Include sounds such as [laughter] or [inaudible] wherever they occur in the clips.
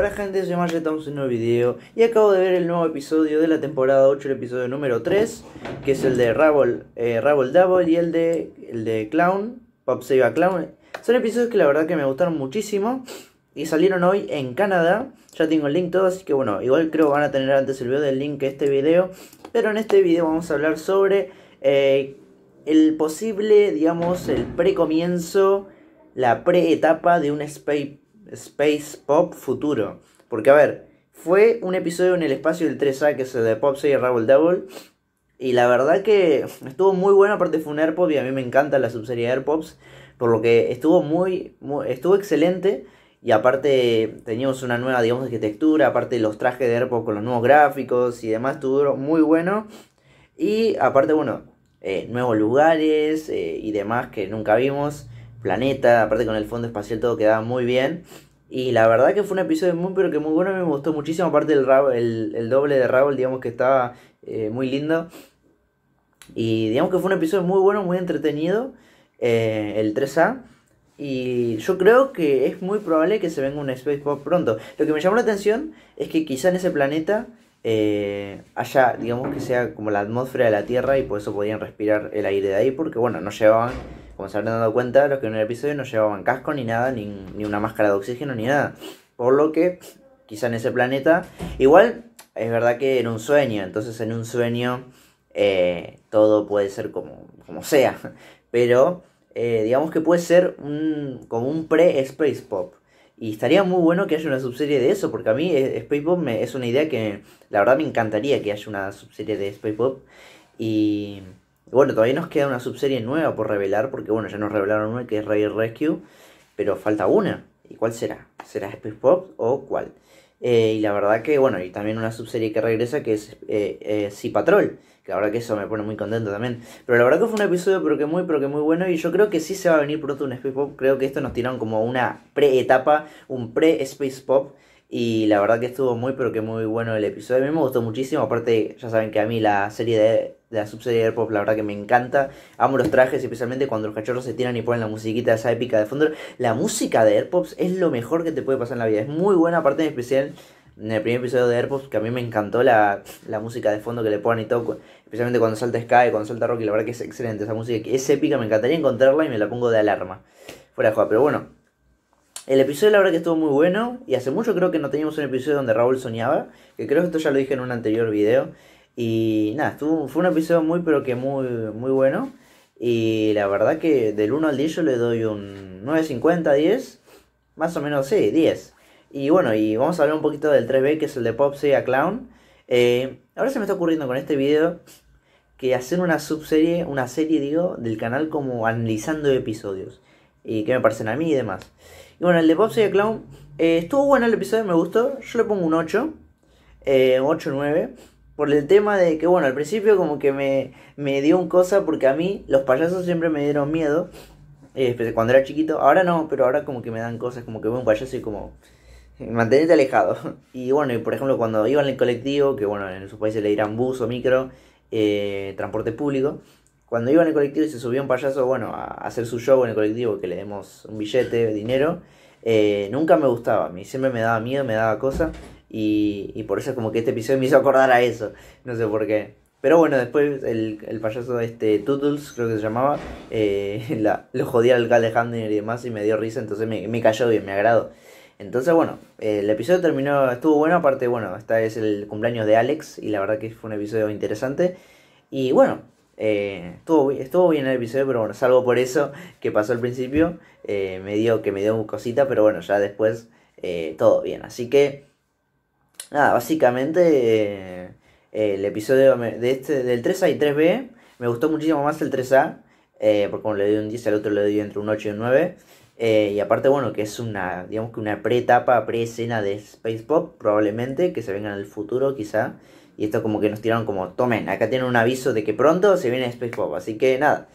Hola gente, soy Marge estamos en un nuevo video y acabo de ver el nuevo episodio de la temporada 8, el episodio número 3, que es el de Rabble, eh, Double y el de, el de Clown, Pop Save Clown. Son episodios que la verdad que me gustaron muchísimo y salieron hoy en Canadá. Ya tengo el link todo, así que bueno, igual creo van a tener antes el video del link que este video. Pero en este video vamos a hablar sobre eh, el posible, digamos, el precomienzo, la pre-etapa de un space Space Pop Futuro. Porque, a ver, fue un episodio en el espacio del 3A, que es el de Pop y Rebel Devil. Y la verdad que estuvo muy bueno, aparte fue un AirPop y a mí me encanta la subserie de AirPops. Por lo que estuvo muy, estuvo excelente. Y aparte teníamos una nueva, digamos, arquitectura, aparte los trajes de Pop con los nuevos gráficos y demás, estuvo muy bueno. Y aparte, bueno, eh, nuevos lugares eh, y demás que nunca vimos planeta, aparte con el fondo espacial todo quedaba muy bien. Y la verdad que fue un episodio muy, pero que muy bueno, me gustó muchísimo, aparte el, el, el doble de Raúl, digamos que estaba eh, muy lindo. Y digamos que fue un episodio muy bueno, muy entretenido, eh, el 3A. Y yo creo que es muy probable que se venga un Space Pop pronto. Lo que me llamó la atención es que quizá en ese planeta Allá, eh, haya, digamos que sea como la atmósfera de la Tierra y por eso podían respirar el aire de ahí, porque bueno, no llevaban como se habrán dado cuenta, los que en el episodio no llevaban casco ni nada, ni, una máscara de oxígeno ni nada. Por lo que, quizá en ese planeta, igual es verdad que en un sueño, entonces en un sueño eh, todo puede ser como, como sea, [laughs] pero eh, digamos que puede ser como un pre-Space Pop. Y estaría muy bueno que haya una subserie de eso, porque a mí eh, Space Pop me, es una idea que la verdad me encantaría que haya una subserie de Space Pop. Y bueno, todavía nos queda una subserie nueva por revelar, porque bueno, ya nos revelaron una que es Ray Rescue, pero falta una. ¿Y cuál será? ¿Será Space Pop o cuál? Eh, y la verdad que, bueno, y también una subserie que regresa que es eh, eh, Sea Patrol, que la verdad que eso me pone muy contento también. Pero la verdad que fue un episodio pero que muy, pero que muy bueno y yo creo que sí se va a venir pronto un Space Pop. Creo que esto nos tiraron como una pre-etapa, un pre-Space Pop. Y la verdad que estuvo muy, pero que muy bueno el episodio. A mí me gustó muchísimo. Aparte, ya saben que a mí la serie de la subserie de la verdad que me encanta. Amo los trajes, especialmente cuando los cachorros se tiran y ponen la musiquita esa épica de fondo. La música de AirPops es lo mejor que te puede pasar en la vida. Es muy buena, aparte en especial en el primer episodio de AirPops, que a mí me encantó la, música de fondo que le ponen y todo. Especialmente cuando salta Sky, cuando salta Rocky, la verdad que es excelente. Esa música es épica, me encantaría encontrarla y me la pongo de alarma. Fuera de juego, pero bueno. El episodio la verdad que estuvo muy bueno y hace mucho creo que no teníamos un episodio donde Raúl soñaba, que creo que esto ya lo dije en un anterior video. Y nada, estuvo, fue un episodio muy, pero que muy, muy bueno. Y la verdad que del 1 al 10 yo le doy un 9.50, 10. Más o menos, sí, 10. Y bueno, y vamos a hablar un poquito del 3B, que es el de Pop a Clown. Eh, ahora se me está ocurriendo con este video que hacer una subserie, una serie, digo, del canal como analizando episodios. Y que me parecen a mí y demás. Y bueno, el de Pop a Clown eh, estuvo bueno el episodio, me gustó. Yo le pongo un 8. Eh, 8-9 por el tema de que, bueno, al principio como que me, dio un cosa porque a mí los payasos siempre me dieron miedo. Eh, cuando era chiquito, ahora no, pero ahora como que me dan cosas, como que veo un payaso y como eh, mantenerte alejado. [laughs] Y bueno, y por ejemplo cuando iba en el colectivo, que bueno, en sus países le dirán bus o micro, eh, transporte público, cuando iba en el colectivo y se subía un payaso, bueno, a hacer su show en el colectivo, que le demos un billete, dinero, nunca me gustaba, a mí siempre me daba miedo, me daba cosas, y, por eso es como que este episodio me hizo acordar a eso. No sé por qué. Pero bueno, después el, el payaso este Tootles, creo que se llamaba, eh, [laughs] lo jodía al Hamner y demás y me dio risa, entonces me, cayó bien, me agradó. Entonces bueno, el episodio terminó, estuvo bueno, aparte bueno, esta es el cumpleaños de Alex y la verdad que fue un episodio interesante. Y bueno, eh, estuvo, estuvo bien el episodio, pero bueno, salvo por eso que pasó al principio, eh, me dio que me dio cosita, pero bueno, ya después todo bien. Así que nada, básicamente eh, el episodio de este, del 3A y 3B me gustó muchísimo más el 3A, eh, porque como le doy un 10 al otro le doy entre un 8 y un 9. Eh, y aparte, bueno, que es una, digamos que una pre-etapa, pre-escena de Space Pop, probablemente, que se venga en el futuro quizá. Y esto como que nos tiraron como, tomen, acá tienen un aviso de que pronto se viene Space Pop. Así que nada,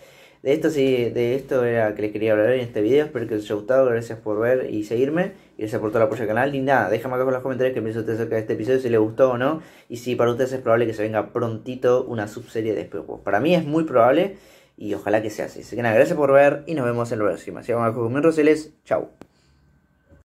de esto sí, de esto era que les quería hablar en este video. Espero que les haya gustado. Gracias por ver y seguirme. Y gracias por todo el apoyo al canal. Y nada, déjame acá en los comentarios que me ustedes acerca de este episodio, si le gustó o no. Y si para ustedes es probable que se venga prontito una subserie de pues Para mí es muy probable y ojalá que sea así. Así que nada, gracias por ver y nos vemos en la próxima. Si vamos a con Roseles, chau.